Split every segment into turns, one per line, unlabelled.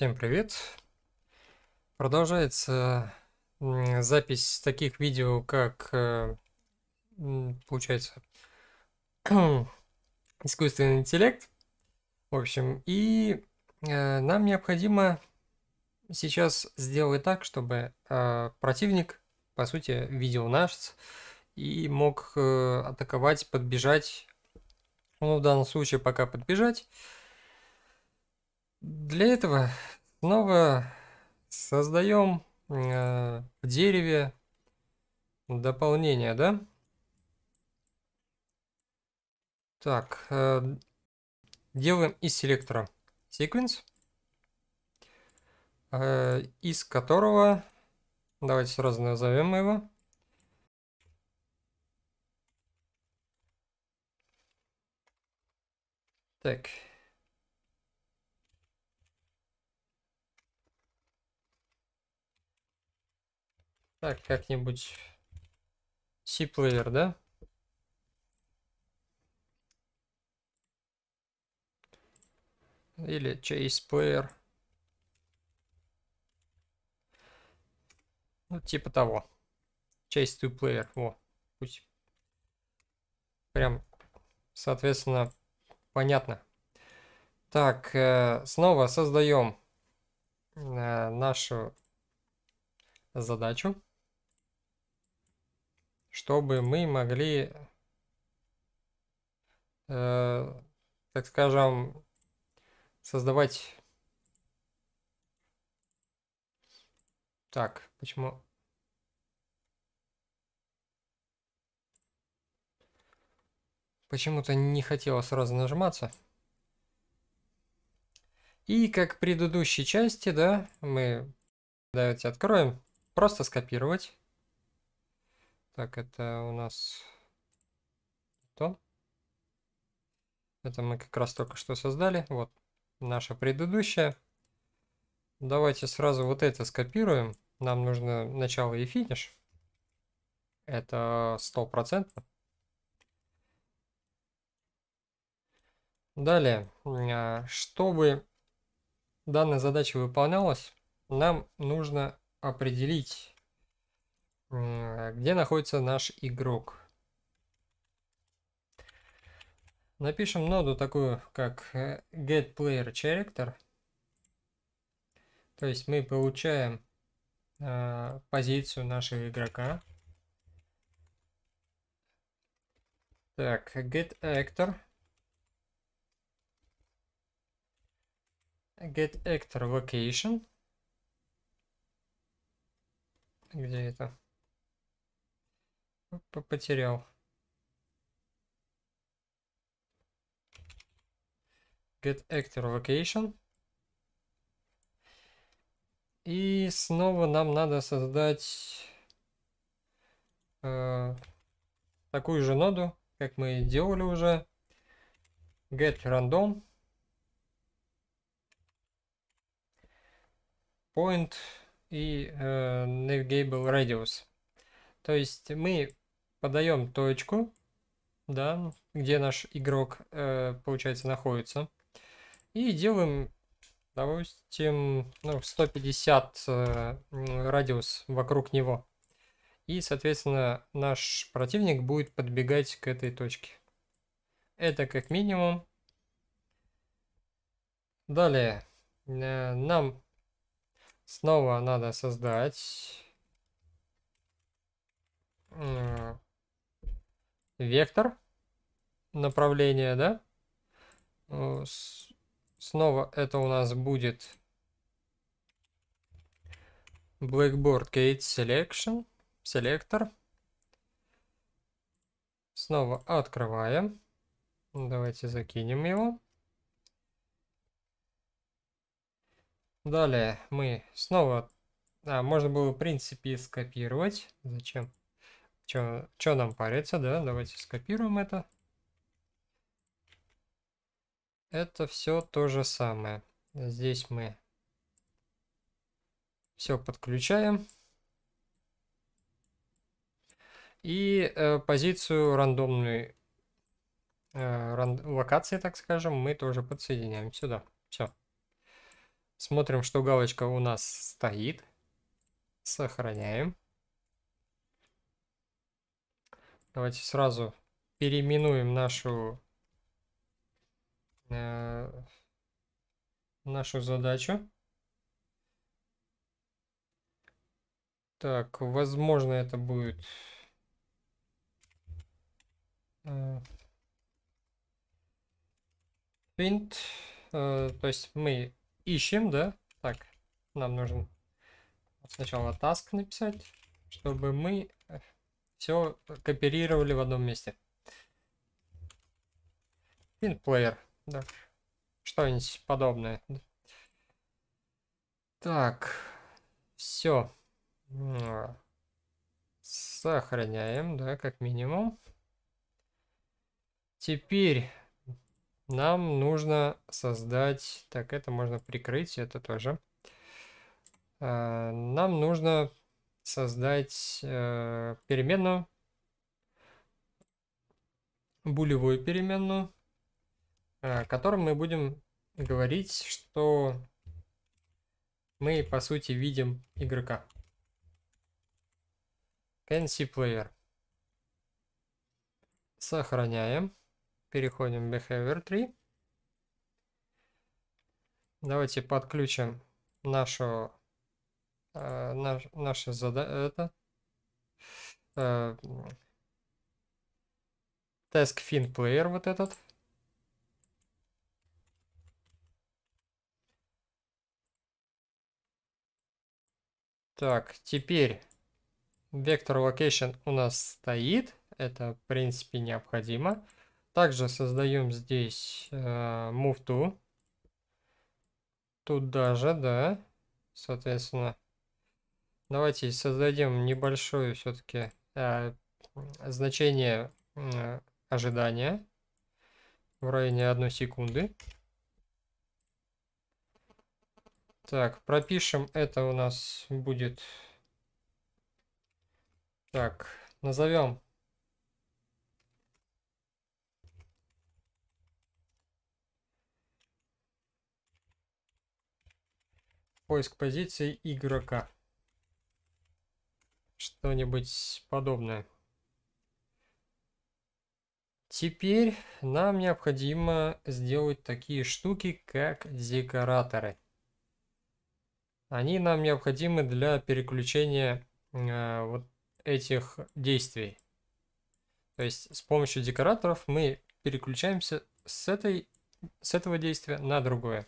Всем привет! Продолжается запись таких видео, как э, получается искусственный интеллект. В общем, и э, нам необходимо сейчас сделать так, чтобы э, противник, по сути, видел наш и мог атаковать, подбежать. Ну, в данном случае пока подбежать для этого снова создаем э, в дереве дополнение, да? Так, э, делаем из селектора sequence, э, из которого, давайте сразу назовем его, так, Так, как-нибудь C-плеер, да? Или Chase Player. Ну, типа того. Chase to Player. Во, пусть. Прям, соответственно, понятно. Так, э, снова создаем э, нашу задачу чтобы мы могли, э, так скажем, создавать... Так, почему... Почему-то не хотела сразу нажиматься. И как в предыдущей части, да, мы давайте откроем, просто скопировать. Так, это у нас то. Это мы как раз только что создали. Вот наша предыдущая. Давайте сразу вот это скопируем. Нам нужно начало и финиш. Это сто процентов. Далее, а, чтобы данная задача выполнялась, нам нужно определить где находится наш игрок. Напишем ноду такую, как э, get player character. То есть мы получаем э, позицию нашего игрока. Так, get get actor, actor location. Где это? Ну, п Потерял. Get actor vacation И снова нам надо создать э, такую же ноду, как мы делали уже. Get random. Point и э, navigable radius. То есть мы подаем точку, да, где наш игрок, э, получается, находится. И делаем, допустим, ну, 150 э, радиус вокруг него. И, соответственно, наш противник будет подбегать к этой точке. Это как минимум. Далее, э, нам снова надо создать... Э, вектор направления, да. Э, снова это у нас будет Blackboard Gate Selection, селектор. Снова открываем. Давайте закинем его. Далее мы снова... А, можно было, в принципе, скопировать. Зачем? Что нам париться, да? Давайте скопируем это. Это все то же самое. Здесь мы все подключаем. И э, позицию рандомной э, ран, локации, так скажем, мы тоже подсоединяем сюда. Все. Смотрим, что галочка у нас стоит. Сохраняем. Давайте сразу переименуем нашу, э, нашу задачу. Так, возможно, это будет... Э, print. Э, то есть мы ищем, да? Так, нам нужно сначала task написать, чтобы мы все копировали в одном месте. Пинплеер, да. Что-нибудь подобное. Так, все. Сохраняем, да, как минимум. Теперь нам нужно создать... Так, это можно прикрыть, это тоже. Э, нам нужно создать э, переменную, булевую переменную, э, которым мы будем говорить, что мы по сути видим игрока. Can player. Сохраняем. Переходим в behavior 3. Давайте подключим нашу Э, наш, наша задача это э, task fin player вот этот так теперь вектор location у нас стоит это в принципе необходимо также создаем здесь э, move to туда же да соответственно Давайте создадим небольшое все-таки э, а, значение э, ожидания в районе одной секунды. Так, пропишем, это у нас будет... Так, назовем... Поиск позиции игрока что-нибудь подобное. Теперь нам необходимо сделать такие штуки, как декораторы. Они нам необходимы для переключения э, вот этих действий. То есть с помощью декораторов мы переключаемся с, этой, с этого действия на другое.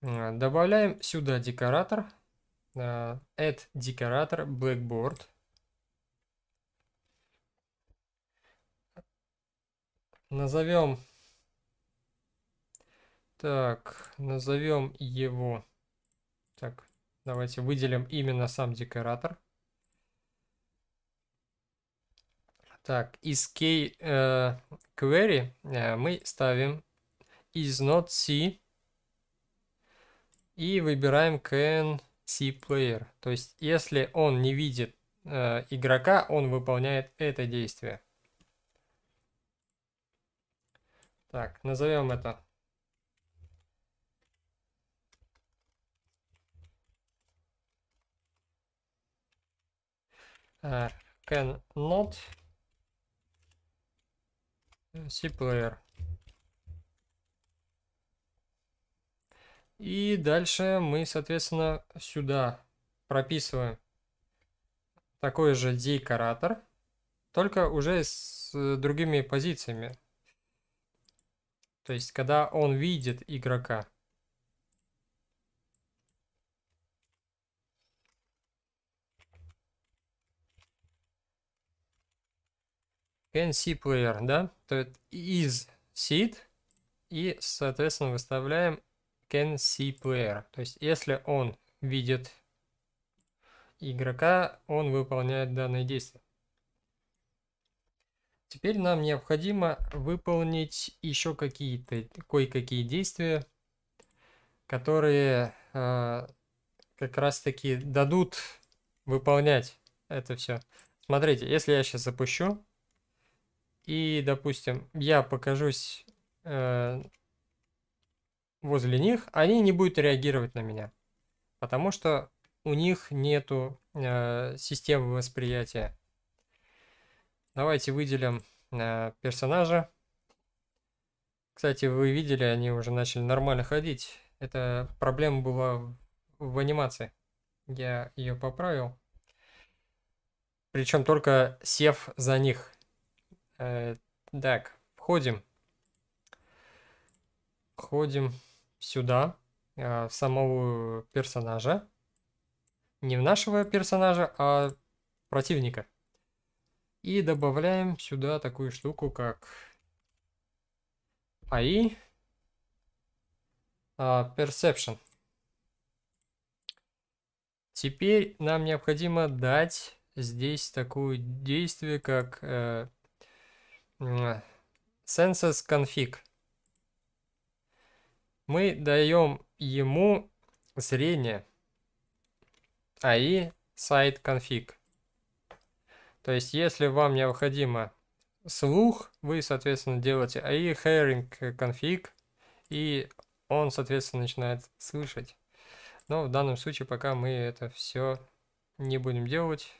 Э, добавляем сюда декоратор Э, add декоратор blackboard. Назовем так, назовем его. Так, давайте выделим именно сам декоратор. Так, из key э, query э, мы ставим is not c и выбираем can C-Player. То есть, если он не видит э, игрока, он выполняет это действие. Так, назовем это э, can not э, C player. И дальше мы, соответственно, сюда прописываем такой же декоратор, только уже с э, другими позициями. То есть, когда он видит игрока. Can see player, да? То есть is seed. И, соответственно, выставляем can see player. То есть, если он видит игрока, он выполняет данное действие. Теперь нам необходимо выполнить еще какие-то, кое-какие действия, которые э, как раз-таки дадут выполнять это все. Смотрите, если я сейчас запущу, и, допустим, я покажусь э, возле них, они не будут реагировать на меня. Потому что у них нету э, системы восприятия. Давайте выделим э, персонажа. Кстати, вы видели, они уже начали нормально ходить. Это проблема была в анимации. Я ее поправил. Причем только сев за них. Э, так, входим. Входим сюда, а, в самого персонажа. Не в нашего персонажа, а противника. И добавляем сюда такую штуку, как AI а, Perception. Теперь нам необходимо дать здесь такое действие, как э, Census Config мы даем ему зрение AI а сайт config. То есть, если вам необходимо слух, вы, соответственно, делаете AI hearing config, и он, соответственно, начинает слышать. Но в данном случае пока мы это все не будем делать.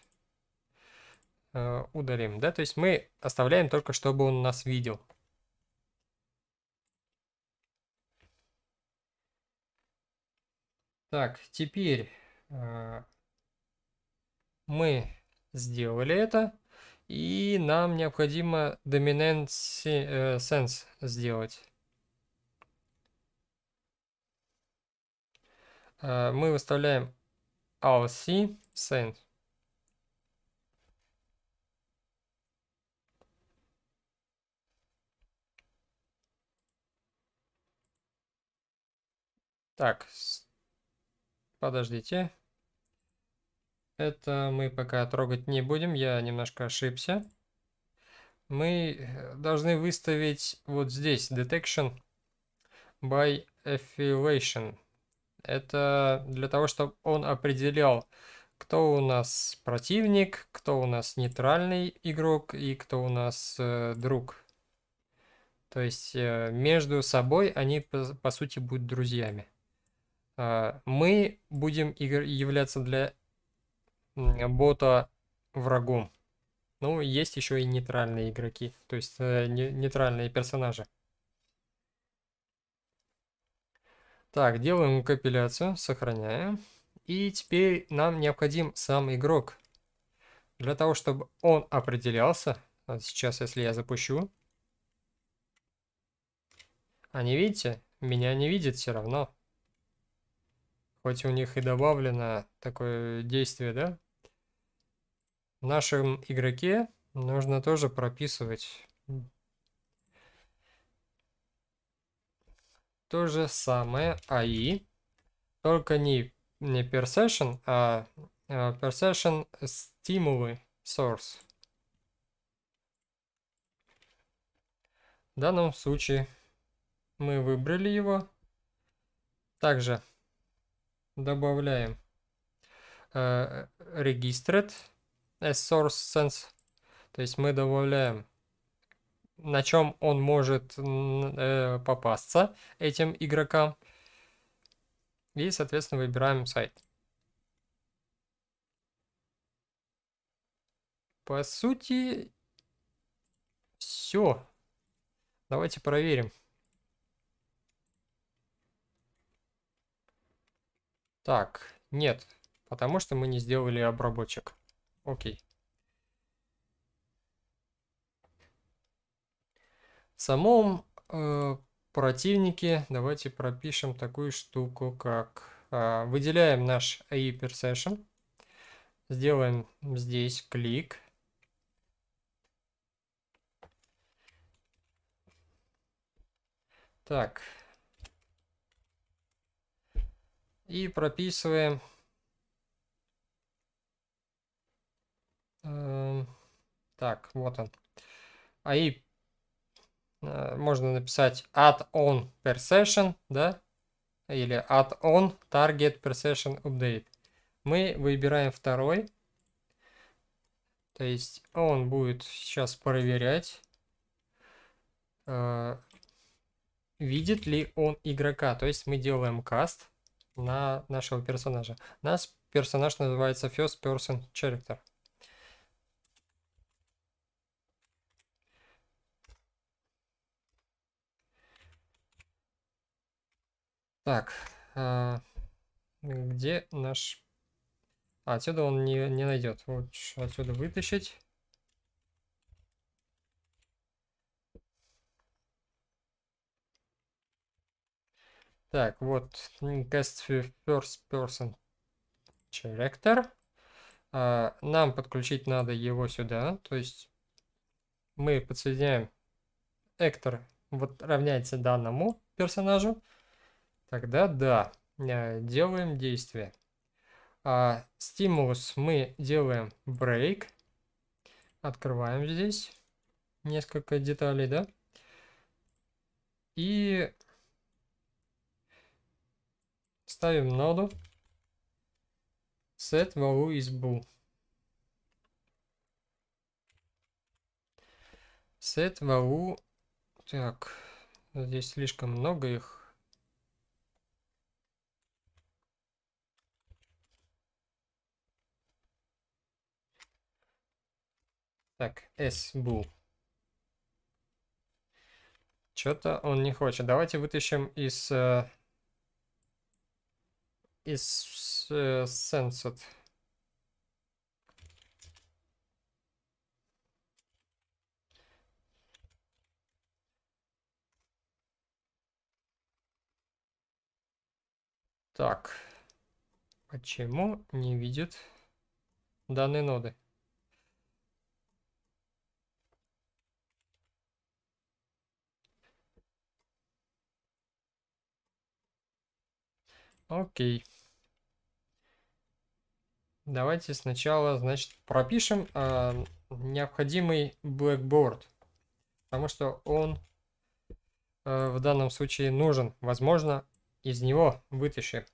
Э, удалим, да, то есть мы оставляем только, чтобы он нас видел. Так, теперь э, мы сделали это. И нам необходимо dominant э, sense сделать. Э, мы выставляем alc sense. Так, Подождите. Это мы пока трогать не будем, я немножко ошибся. Мы э, должны выставить вот здесь detection by affiliation. Это для того, чтобы он определял, кто у нас противник, кто у нас нейтральный игрок и кто у нас э, друг. То есть э, между собой они, по, по сути, будут друзьями. А, мы будем являться для бота врагом. Ну, есть еще и нейтральные игроки, то есть э, не, нейтральные персонажи. Так, делаем компиляцию, сохраняем. И теперь нам необходим сам игрок. Для того, чтобы он определялся, вот сейчас, если я запущу, а не видите, меня не видит все равно хоть у них и добавлено такое действие, да? В нашем игроке нужно тоже прописывать то же самое AI, а только не, не per а per session стимулы source. В данном случае мы выбрали его. Также Добавляем э, registered as source sense. То есть мы добавляем, на чем он может э, попасться этим игрокам. И, соответственно, выбираем сайт. По сути, все. Давайте проверим. Так, нет, потому что мы не сделали обработчик. Окей. В самом э, противнике давайте пропишем такую штуку, как э, выделяем наш AI per сделаем здесь клик, так, и прописываем эм, так, вот он. А и э, можно написать add-on per session, да, или add-on target per session update. Мы выбираем второй, то есть он будет сейчас проверять, э, видит ли он игрока, то есть мы делаем каст, на нашего персонажа. Наш персонаж называется First Person Character. Так, а, где наш... А отсюда он не, не найдет. Вот отсюда вытащить. Так, вот, guest first person character. А, нам подключить надо его сюда, то есть мы подсоединяем actor, вот равняется данному персонажу, тогда да, э, делаем действие. А стимулус мы делаем break, открываем здесь несколько деталей, да, и Ставим ноду. Сет валу избу. set валу. Так. Здесь слишком много их. Так, S был. Что-то он не хочет. Давайте вытащим из э, is э, uh, Так, почему не видит данные ноды? Окей. Okay. Давайте сначала, значит, пропишем э, необходимый Blackboard, потому что он э, в данном случае нужен. Возможно, из него вытащим.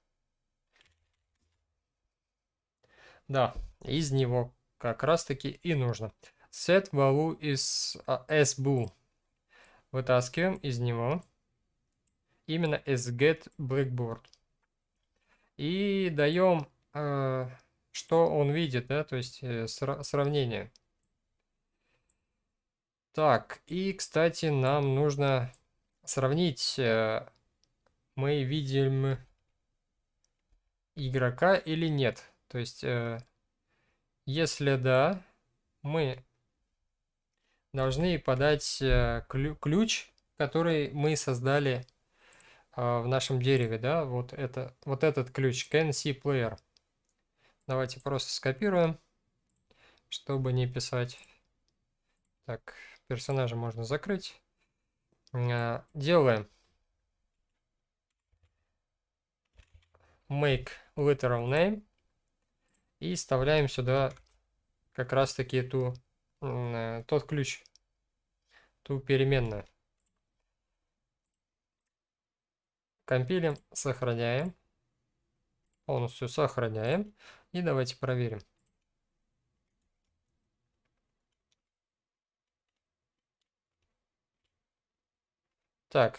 Да, из него как раз таки и нужно. Set value из а, sbool. Вытаскиваем из него именно sget blackboard. И даем э, что он видит, да, то есть э, сравнение. Так, и, кстати, нам нужно сравнить. Э, мы видим игрока или нет. То есть, э, если да, мы должны подать ключ, который мы создали в нашем дереве, да, вот это, вот этот ключ, can see player. Давайте просто скопируем, чтобы не писать. Так, персонажа можно закрыть. А, делаем make literal name и вставляем сюда как раз таки ту, э, тот ключ, ту переменную. Компилим, сохраняем. Полностью сохраняем. И давайте проверим. Так.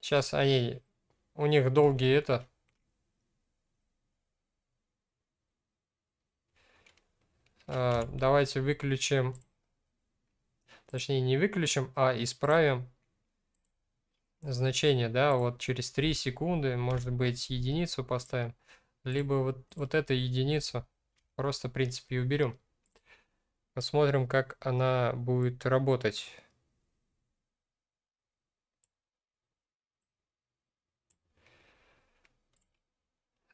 Сейчас они... У них долгие это... А, давайте выключим... Точнее, не выключим, а исправим значение, да, вот через 3 секунды, может быть, единицу поставим либо вот, вот эту единицу просто, в принципе, уберем. Посмотрим, как она будет работать.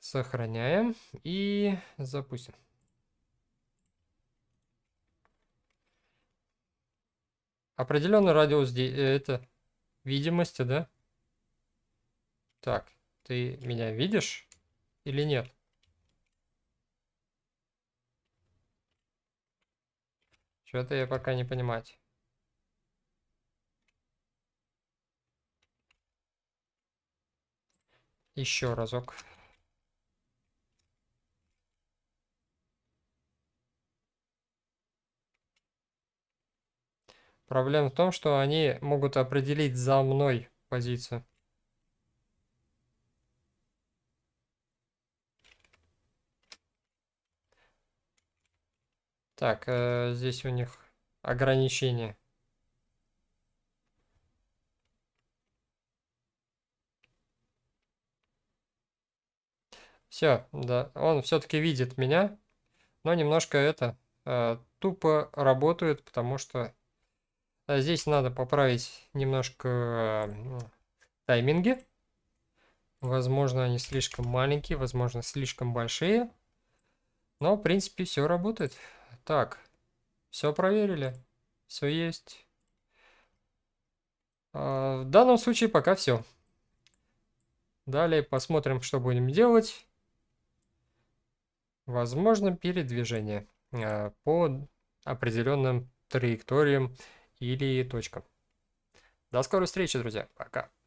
Сохраняем и запустим. Определенный радиус э, это видимости, да? Так, ты меня видишь? Или нет? Что-то я пока не понимать. Еще разок. Проблема в том, что они могут определить за мной позицию. Так, э, здесь у них ограничения. Все, да, он все-таки видит меня, но немножко это э, тупо работает, потому что э, здесь надо поправить немножко э, тайминги. Возможно, они слишком маленькие, возможно, слишком большие. Но, в принципе, все работает. Так, все проверили, все есть. А, в данном случае пока все. Далее посмотрим, что будем делать. Возможно передвижение а, по определенным траекториям или точкам. До скорой встречи, друзья. Пока.